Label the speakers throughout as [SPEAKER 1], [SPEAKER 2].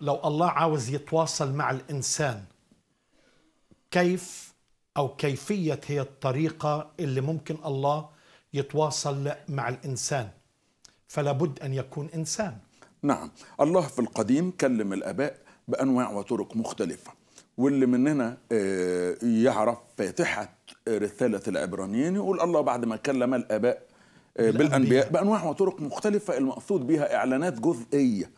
[SPEAKER 1] لو الله عاوز يتواصل مع الانسان كيف او كيفيه هي الطريقه اللي ممكن الله يتواصل مع الانسان فلا بد ان يكون انسان
[SPEAKER 2] نعم الله في القديم كلم الاباء بانواع وطرق مختلفه واللي مننا آه، يعرف فاتحه رساله العبرانيين يقول الله بعد ما كلم الاباء آه، بالانبياء بانواع وطرق مختلفه المقصود بها اعلانات جزئيه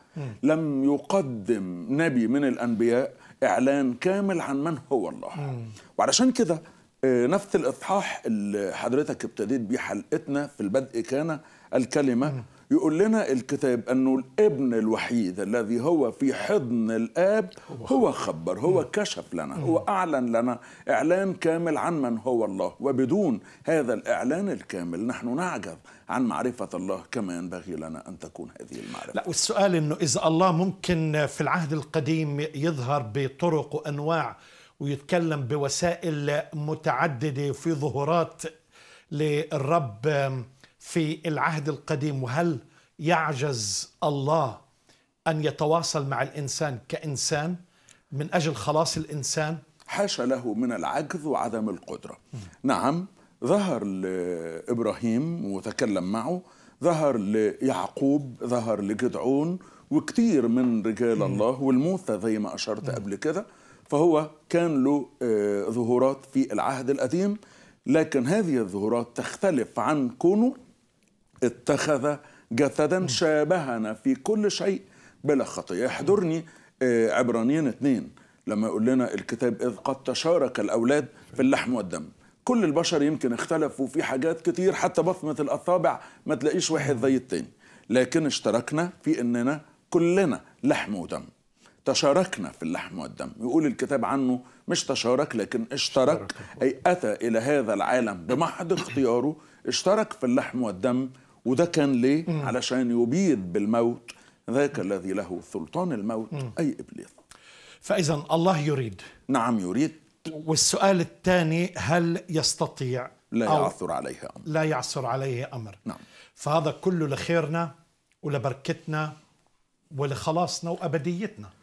[SPEAKER 2] لم يقدم نبي من الأنبياء إعلان كامل عن من هو الله وعلشان كده آه، نفس الإصحاح اللي حضرتك ابتديت بيه حلقتنا في البدء كان الكلمة يقول لنا الكتاب أنه الابن الوحيد الذي هو في حضن الآب هو خبر هو كشف لنا هو أعلن لنا إعلان كامل عن من هو الله وبدون هذا الإعلان الكامل نحن نعجز عن معرفة الله كما ينبغي لنا أن تكون هذه المعرفة
[SPEAKER 1] لا والسؤال أنه إذا الله ممكن في العهد القديم يظهر بطرق وأنواع ويتكلم بوسائل متعددة في ظهورات للرب في العهد القديم وهل يعجز الله ان يتواصل مع الانسان كانسان من اجل خلاص الانسان حاشا له من العجز
[SPEAKER 2] وعدم القدره نعم ظهر لابراهيم وتكلم معه ظهر ليعقوب ظهر لجدعون وكتير من رجال الله والموثى زي ما اشرت قبل كده فهو كان له آه، ظهورات في العهد القديم لكن هذه الظهورات تختلف عن كونه اتخذ جسدا شابهنا في كل شيء بلا خطية يحضرني آه، عبرانيين اثنين لما يقول لنا الكتاب إذ قد تشارك الأولاد في اللحم والدم كل البشر يمكن اختلفوا في حاجات كتير حتى بصمة الأصابع ما تلاقيش واحد زي التاني لكن اشتركنا في أننا كلنا لحم ودم تشاركنا في اللحم والدم يقول الكتاب عنه مش تشارك لكن اشترك أي أتى إلى هذا العالم بمحض اختياره اشترك في اللحم والدم وده كان ليه؟ علشان يبيد بالموت ذاك الذي له سلطان الموت أي إبليس
[SPEAKER 1] فإذا الله يريد نعم يريد والسؤال الثاني هل يستطيع لا يعثر عليه أمر لا يعثر عليه أمر نعم فهذا كله لخيرنا ولبركتنا ولخلاصنا وأبديتنا